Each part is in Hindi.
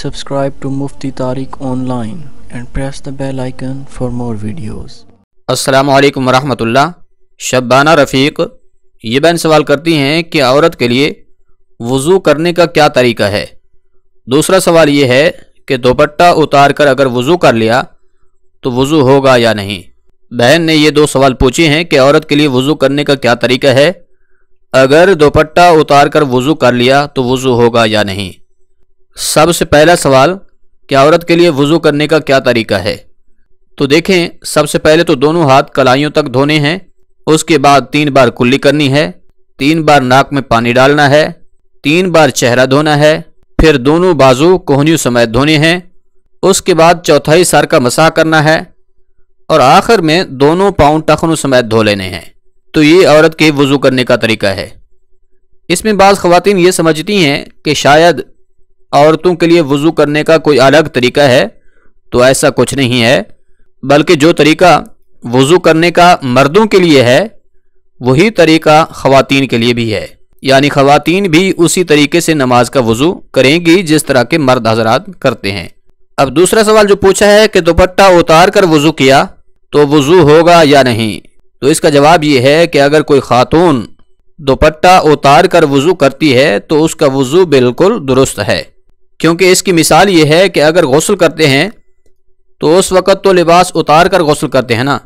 please subscribe to Mufti Tariq online and press the bell icon for more videos. Assalamu alaikum wa rahmatullah. Shabana Rafiq ये बहन सवाल करती हैं कि औरत के लिए वज़ू करने का क्या तरीका है दूसरा सवाल ये है कि दोपट्टा उतार कर अगर वज़ू कर लिया तो वज़ू होगा या नहीं बहन ने ये दो सवाल पूछे हैं कि औरत के लिए वज़ू करने का क्या तरीका है अगर दोपट्टा उतार कर वज़ू कर लिया तो वज़ू होगा या नहीं सबसे पहला सवाल कि औरत के लिए वज़ू करने का क्या तरीका है तो देखें सबसे पहले तो दोनों हाथ कलाइयों तक धोने हैं उसके बाद तीन बार कुल्ली करनी है तीन बार नाक में पानी डालना है तीन बार चेहरा धोना है फिर दोनों बाजू कोहनियों समेत धोने हैं उसके बाद चौथाई सार का मसाह करना है और आखिर में दोनों पाँव टखनों समेत धो लेने हैं तो ये औरत के वज़ू करने का तरीका है इसमें बाज़ ख़वान ये समझती हैं कि शायद औरतों के लिए वज़ू करने का कोई अलग तरीका है तो ऐसा कुछ नहीं है बल्कि जो तरीका वज़ू करने का मर्दों के लिए है वही तरीका ख़वातीन के लिए भी है यानी ख़वातीन भी उसी तरीके से नमाज का वज़ू करेंगी जिस तरह के मर्द हजरात करते हैं अब दूसरा सवाल जो पूछा है कि दुपट्टा उतार कर वज़ू किया तो वज़ू होगा या नहीं तो इसका जवाब यह है कि अगर कोई खातून दुपट्टा उतार कर वज़ू करती है तो उसका वज़ू बिल्कुल दुरुस्त है क्योंकि इसकी मिसाल ये है कि अगर गौसल करते हैं तो उस वक़्त तो लिबास उतार कर गौसल करते हैं ना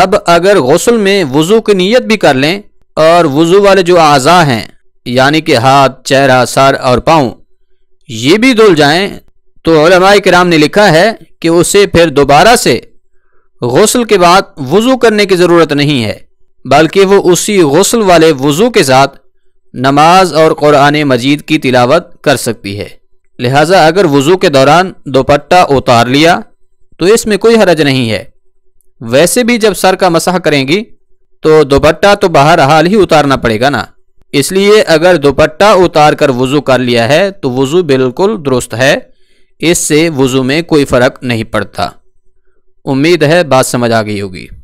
अब अगर गौसल में वज़ू की नीयत भी कर लें और वज़ू वाले जो अज़ा हैं यानी कि हाथ चेहरा सर और पाँव ये भी धुल जाएँ तो कराम ने लिखा है कि उसे फिर दोबारा से गौसल के बाद वज़ू करने की ज़रूरत नहीं है बल्कि वो उसी गौसल वाले वज़ू के साथ नमाज और क़ुरान मजीद की तिलावत कर सकती है लिहाजा अगर वज़ू के दौरान दोपट्टा उतार लिया तो इसमें कोई हरज नहीं है वैसे भी जब सर का मसाह करेंगी तो दोपट्टा तो बाहर हाल ही उतारना पड़ेगा ना इसलिए अगर दोपट्टा उतार कर वज़ू कर लिया है तो वज़ू बिल्कुल दुरुस्त है इससे वज़ू में कोई फ़र्क नहीं पड़ता उम्मीद है बात समझ आ गई होगी